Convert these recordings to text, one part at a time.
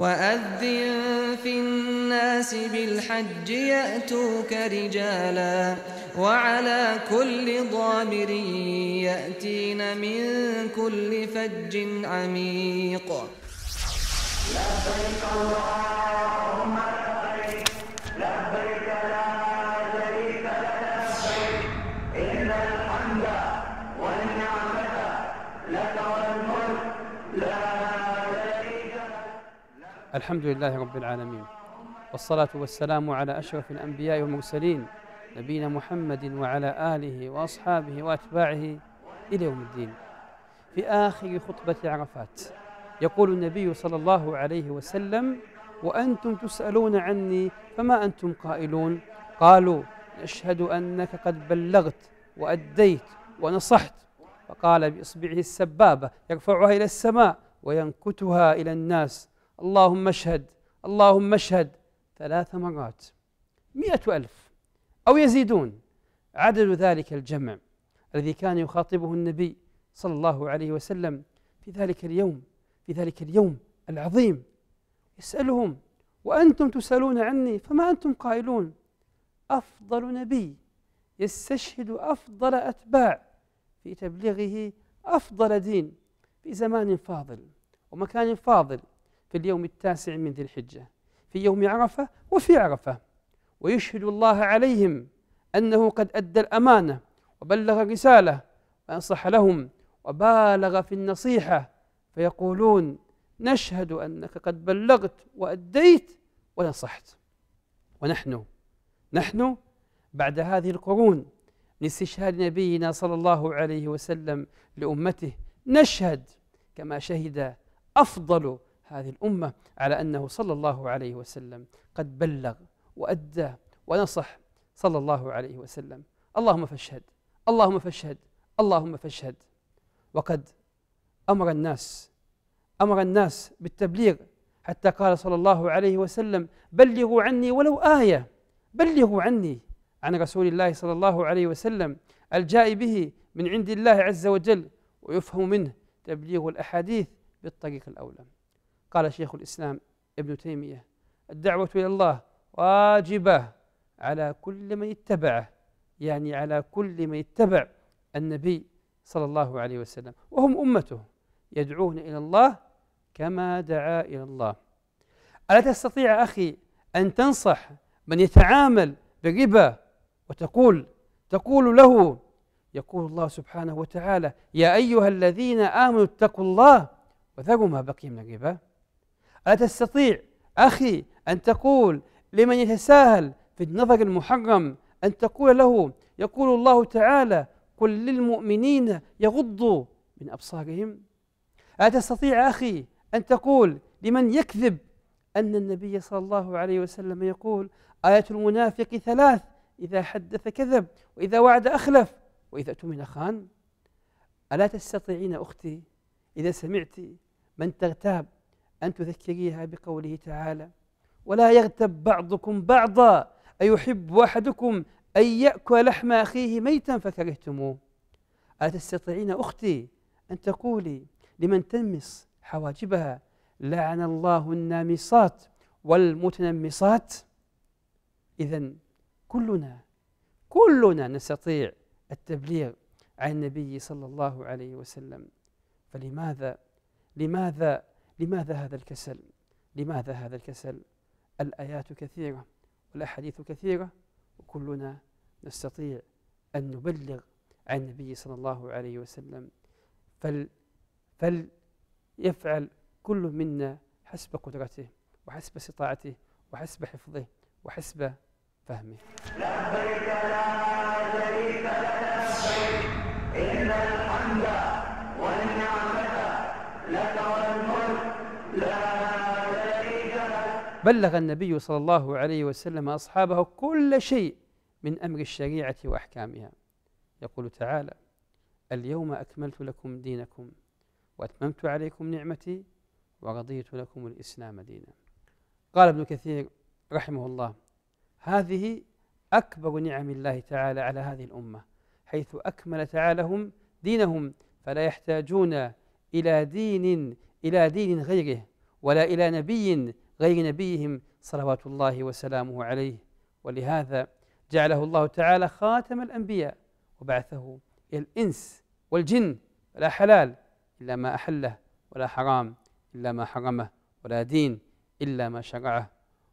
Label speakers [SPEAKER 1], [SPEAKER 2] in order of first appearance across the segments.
[SPEAKER 1] وأذن في الناس بالحج يأتوك رجالا وعلى كل ضامر يأتين من كل فج عميق الحمد لله رب العالمين والصلاة والسلام على أشرف الأنبياء والمرسلين نبينا محمد وعلى آله وأصحابه وأتباعه إلى يوم الدين في آخر خطبة عرفات يقول النبي صلى الله عليه وسلم وأنتم تسألون عني فما أنتم قائلون قالوا نشهد أنك قد بلغت وأديت ونصحت فقال بإصبعه السبابة يرفعها إلى السماء وينكتها إلى الناس اللهم اشهد اللهم اشهد ثلاث مرات مئة ألف أو يزيدون عدد ذلك الجمع الذي كان يخاطبه النبي صلى الله عليه وسلم في ذلك اليوم في ذلك اليوم العظيم يسألهم وأنتم تسألون عني فما أنتم قائلون أفضل نبي يستشهد أفضل أتباع في تبليغه أفضل دين في زمان فاضل ومكان فاضل في اليوم التاسع من ذي الحجة في يوم عرفة وفي عرفة ويشهد الله عليهم أنه قد أدى الأمانة وبلغ الرسالة وأنصح لهم وبالغ في النصيحة فيقولون نشهد أنك قد بلغت وأديت ونصحت ونحن نحن بعد هذه القرون من استشهاد نبينا صلى الله عليه وسلم لأمته نشهد كما شهد أفضل هذه الأمة على أنه صلى الله عليه وسلم قد بلغ وأدى ونصح صلى الله عليه وسلم اللهم فاشهد اللهم فاشهد اللهم فاشهد وقد أمر الناس أمر الناس بالتبليغ حتى قال صلى الله عليه وسلم بلغوا عني ولو آية بلغوا عني عن رسول الله صلى الله عليه وسلم الجاء به من عند الله عز وجل ويفهم منه تبليغ الأحاديث بالطريق الأولى قال شيخ الإسلام ابن تيمية الدعوة إلى الله واجبة على كل من اتبعه يعني على كل من اتبع النبي صلى الله عليه وسلم وهم أمته يدعون إلى الله كما دعا إلى الله ألا تستطيع أخي أن تنصح من يتعامل بالربا وتقول تقول له يقول الله سبحانه وتعالى يا أيها الذين آمنوا اتقوا الله وذروا ما بقي من الربا الا تستطيع أخي أن تقول لمن يتساهل في النظر المحرم أن تقول له يقول الله تعالى قل للمؤمنين يغضوا من أبصارهم الا تستطيع أخي أن تقول لمن يكذب أن النبي صلى الله عليه وسلم يقول آية المنافق ثلاث إذا حدث كذب وإذا وعد أخلف وإذا اؤتمن خان ألا تستطيعين أختي إذا سمعت من تغتاب أن تذكريها بقوله تعالى ولا يغتب بعضكم بعضا أيحب أحدكم أن يأكل لحم أخيه ميتا فكرهتموه أتستطيعين أختي أن تقولي لمن تنمس حواجبها لعن الله النامصات والمتنمصات إذا كلنا كلنا نستطيع التبليغ عن النبي صلى الله عليه وسلم فلماذا لماذا لماذا هذا الكسل لماذا هذا الكسل الآيات كثيرة والأحاديث كثيرة وكلنا نستطيع أن نبلغ عن النبي صلى الله عليه وسلم فل فليفعل كل منا حسب قدرته وحسب استطاعته وحسب حفظه وحسب فهمه لا شريك لك لبيك إن الحمد بلغ النبي صلى الله عليه وسلم أصحابه كل شيء من أمر الشريعة وأحكامها يقول تعالى اليوم أكملت لكم دينكم وأتممت عليكم نعمتي ورضيت لكم الإسلام دينا قال ابن كثير رحمه الله هذه أكبر نعم الله تعالى على هذه الأمة حيث أكمل تعالى دينهم فلا يحتاجون إلى دين إلى دين غيره ولا إلى نبي غير نبيهم صلوات الله وسلامه عليه ولهذا جعله الله تعالى خاتم الأنبياء وبعثه إلى الإنس والجن فلا حلال إلا ما أحله ولا حرام إلا ما حرمه ولا دين إلا ما شرعه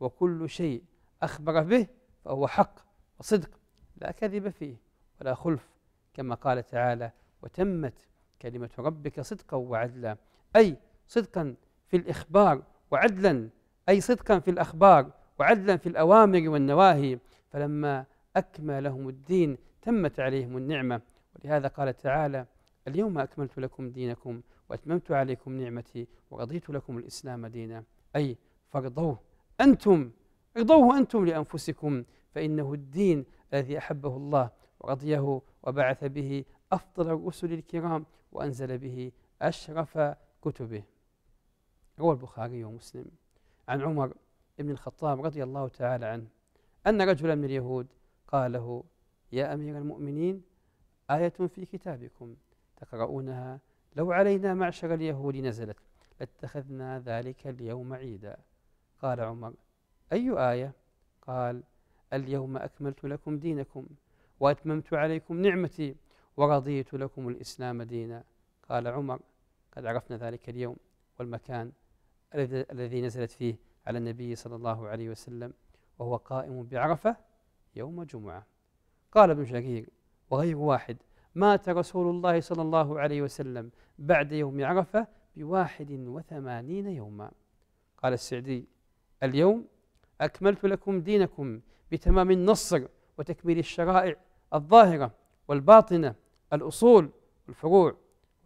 [SPEAKER 1] وكل شيء أخبر به فهو حق وصدق لا كذب فيه ولا خلف كما قال تعالى وتمت كلمة ربك صدقا وعدلا أي صدقا في الإخبار وعدلا أي صدقا في الأخبار وعدلا في الأوامر والنواهي فلما أكملهم لهم الدين تمت عليهم النعمة ولهذا قال تعالى اليوم أكملت لكم دينكم وأتممت عليكم نعمتي ورضيت لكم الإسلام دينا أي فارضوه أنتم ارضوه أنتم لأنفسكم فإنه الدين الذي أحبه الله ورضيه وبعث به أفضل الرسل الكرام وأنزل به أشرف كتبه روى البخاري ومسلم عن عمر بن الخطاب رضي الله تعالى عنه أن رجلا من اليهود قال له يا أمير المؤمنين آية في كتابكم تقرؤونها لو علينا معشر اليهود نزلت لاتخذنا ذلك اليوم عيدا قال عمر أي آية؟ قال اليوم أكملت لكم دينكم وأتممت عليكم نعمتي ورضيت لكم الإسلام دينا قال عمر قد عرفنا ذلك اليوم والمكان الذي نزلت فيه على النبي صلى الله عليه وسلم وهو قائم بعرفة يوم جمعة قال ابن شرير وغير واحد مات رسول الله صلى الله عليه وسلم بعد يوم عرفة بواحد وثمانين يوما قال السعدي اليوم أكملت لكم دينكم بتمام النصر وتكميل الشرائع الظاهرة والباطنة الأصول والفروع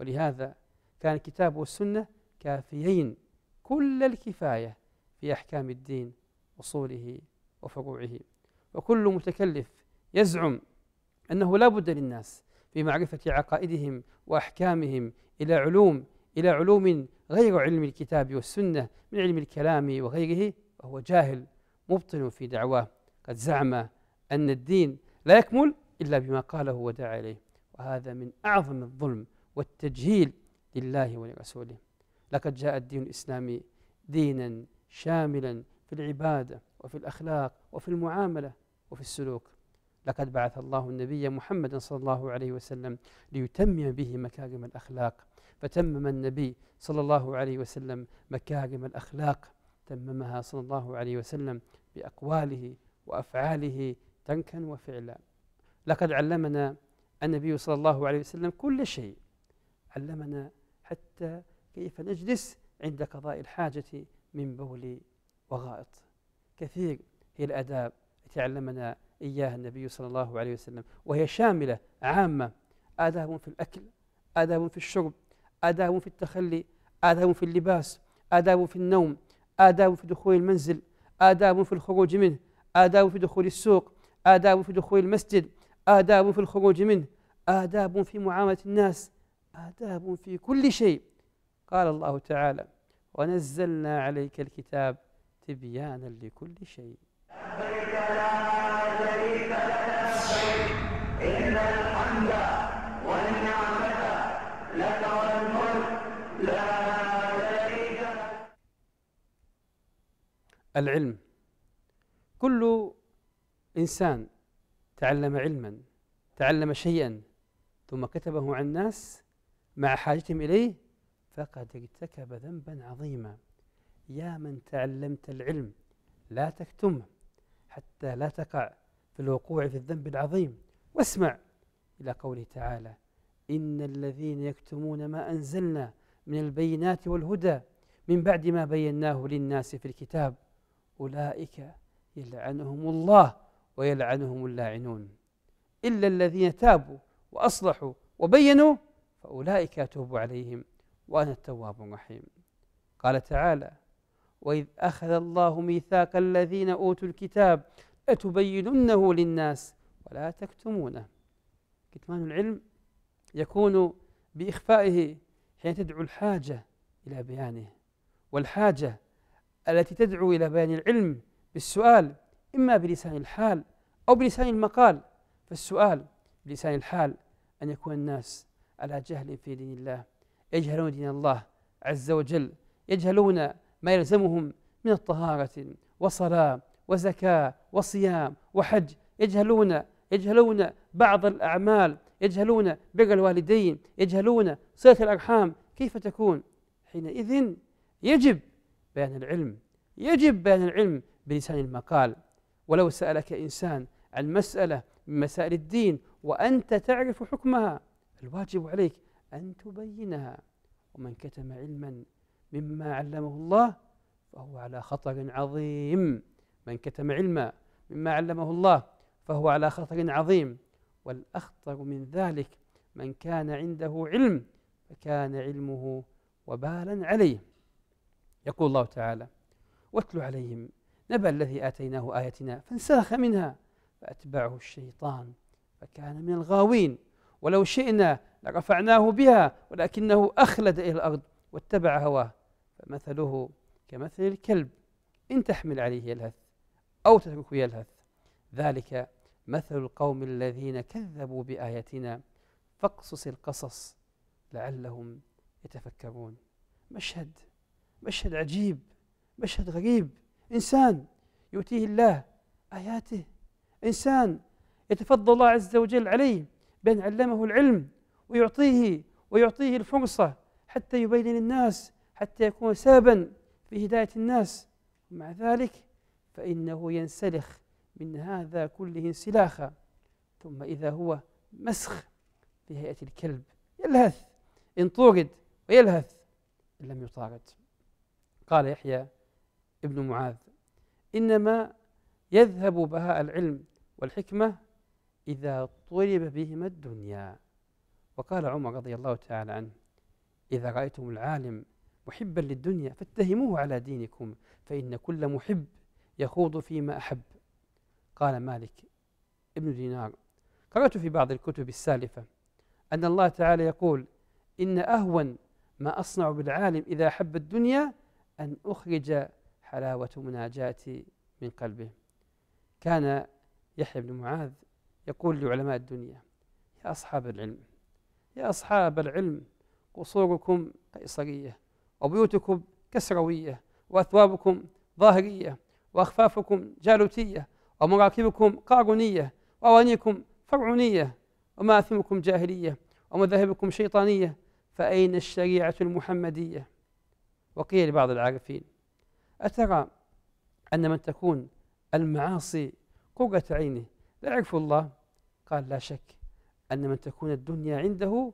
[SPEAKER 1] ولهذا كان كتاب والسنة كافيين كل الكفاية في أحكام الدين أصوله وفروعه وكل متكلف يزعم أنه لا بد للناس في معرفة عقائدهم وأحكامهم إلى علوم إلى علوم غير علم الكتاب والسنة من علم الكلام وغيره فهو جاهل مبطل في دعواه قد زعم أن الدين لا يكمل إلا بما قاله ودعا إليه وهذا من أعظم الظلم والتجهيل لله ولرسوله لقد جاء الدين الإسلامي دينا شاملا في العبادة وفي الأخلاق وفي المعاملة وفي السلوك لقد بعث الله النبي محمدا صلى الله عليه وسلم ليتمم به مكارم الأخلاق فتمم النبي صلى الله عليه وسلم مكارم الأخلاق تممها صلى الله عليه وسلم بأقواله وأفعاله تنكا وفعلا لقد علمنا النبي صلى الله عليه وسلم كل شيء علمنا حتى كيف نجلس عند قضاء الحاجة من بول وغائط كثير هي الآداب التي علمنا إياها النبي صلى الله عليه وسلم وهي شاملة عامة آداب في الأكل آداب في الشرب آداب في التخلي آداب في اللباس آداب في النوم آداب في دخول المنزل آداب في الخروج منه آداب في دخول السوق آداب في دخول المسجد آداب في الخروج منه آداب في معاملة الناس آداب في كل شيء قال الله تعالى ونزلنا عليك الكتاب تبيانا لكل شيء لا شريك إن الحمد والنعمة لك لا شريك العلم كل إنسان تعلم علما تعلم شيئا ثم كتبه عن الناس مع حاجتهم إليه فقد ارتكب ذنبا عظيما يا من تعلمت العلم لا تكتمه حتى لا تقع في الوقوع في الذنب العظيم واسمع إلى قوله تعالى إن الذين يكتمون ما أنزلنا من البينات والهدى من بعد ما بيناه للناس في الكتاب أولئك يلعنهم الله ويلعنهم اللاعنون إلا الذين تابوا وأصلحوا وبينوا فأولئك أتوب عليهم وأنا التواب الرحيم قال تعالى وإذ أخذ الله ميثاق الذين أوتوا الكتاب لتبيننه للناس ولا تكتمونه كتمان العلم يكون بإخفائه حين تدعو الحاجة إلى بيانه والحاجة التي تدعو إلى بيان العلم بالسؤال إما بلسان الحال أو بلسان المقال فالسؤال بلسان الحال أن يكون الناس على جهل في دين الله يجهلون دين الله عز وجل يجهلون ما يلزمهم من الطهارة وصلاة وزكاة وصيام وحج يجهلون يجهلون بعض الأعمال يجهلون بر الوالدين يجهلون صلة الأرحام كيف تكون حينئذ يجب بيان العلم يجب بيان العلم بلسان المقال ولو سألك إنسان عن مسألة من مسائل الدين وأنت تعرف حكمها الواجب عليك أن تبينها ومن كتم علما مما علمه الله فهو على خطر عظيم من كتم علما مما علمه الله فهو على خطر عظيم والأخطر من ذلك من كان عنده علم فكان علمه وبالا عليه يقول الله تعالى واتل عليهم نبأ الذي آتيناه آياتنا فانسلخ منها فأتبعه الشيطان فكان من الغاوين ولو شئنا لرفعناه بها ولكنه أخلد إلى الأرض واتبع هواه فمثله كمثل الكلب إن تحمل عليه يلهث أو تتركه يلهث ذلك مثل القوم الذين كذبوا بآياتنا فاقصص القصص لعلهم يتفكرون مشهد مشهد عجيب مشهد غريب إنسان يؤتيه الله آياته إنسان يتفضل الله عز وجل عليه بأن علمه العلم ويعطيه ويعطيه الفرصة حتى يبين للناس حتى يكون سببا في هداية الناس مع ذلك فإنه ينسلخ من هذا كله انسلاخا ثم إذا هو مسخ بهيئة الكلب يلهث إن طورد ويلهث إن لم يطارد قال يحيى ابن معاذ إنما يذهب بهاء العلم والحكمة إذا طلب بهما الدنيا وقال عمر رضي الله تعالى عنه إذا رأيتم العالم محبا للدنيا فاتهموه على دينكم فإن كل محب يخوض فيما أحب قال مالك ابن دينار قرأت في بعض الكتب السالفة أن الله تعالى يقول إن أهون ما أصنع بالعالم إذا أحب الدنيا أن أخرج حلاوة مناجاتي من قلبه كان يحيى بن معاذ يقول لعلماء الدنيا يا أصحاب العلم يا أصحاب العلم قصوركم قيصرية وبيوتكم كسروية وأثوابكم ظاهرية وأخفافكم جالوتية ومراكبكم قارونية وأوانيكم فرعونية ومآثمكم جاهلية ومذاهبكم شيطانية فأين الشريعة المحمدية وقيل لبعض العارفين أترى أن من تكون المعاصي قرة عينه لا يعرف الله قال لا شك أن من تكون الدنيا عنده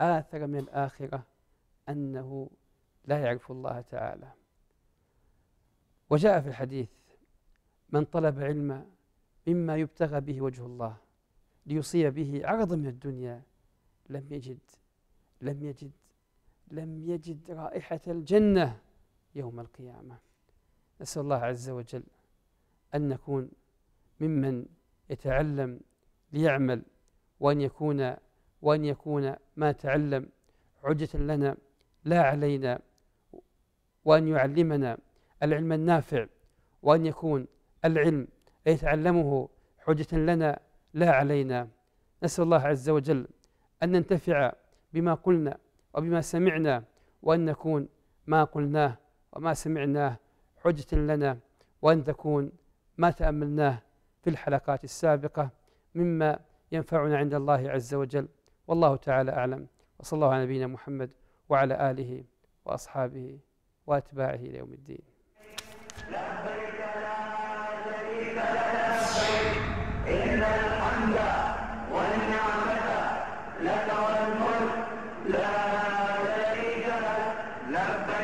[SPEAKER 1] آثر من الآخرة أنه لا يعرف الله تعالى وجاء في الحديث من طلب علما مما يبتغى به وجه الله ليصيب به عرضا من الدنيا لم يجد لم يجد لم يجد رائحة الجنة يوم القيامة نسأل الله عز وجل أن نكون ممن يتعلم ليعمل وأن يكون وأن يكون ما تعلم حجة لنا لا علينا وأن يعلمنا العلم النافع وأن يكون العلم يتعلمه حجة لنا لا علينا نسأل الله عز وجل أن ننتفع بما قلنا وبما سمعنا وأن نكون ما قلناه وما سمعناه حجة لنا وأن تكون ما تأملناه في الحلقات السابقة مما ينفعنا عند الله عز وجل والله تعالى أعلم وصلى الله على نبينا محمد وعلى آله وأصحابه وأتباعه إلى يوم الدين لا شريك لك إن الحمد والنعمة لك والملك لا شريك لك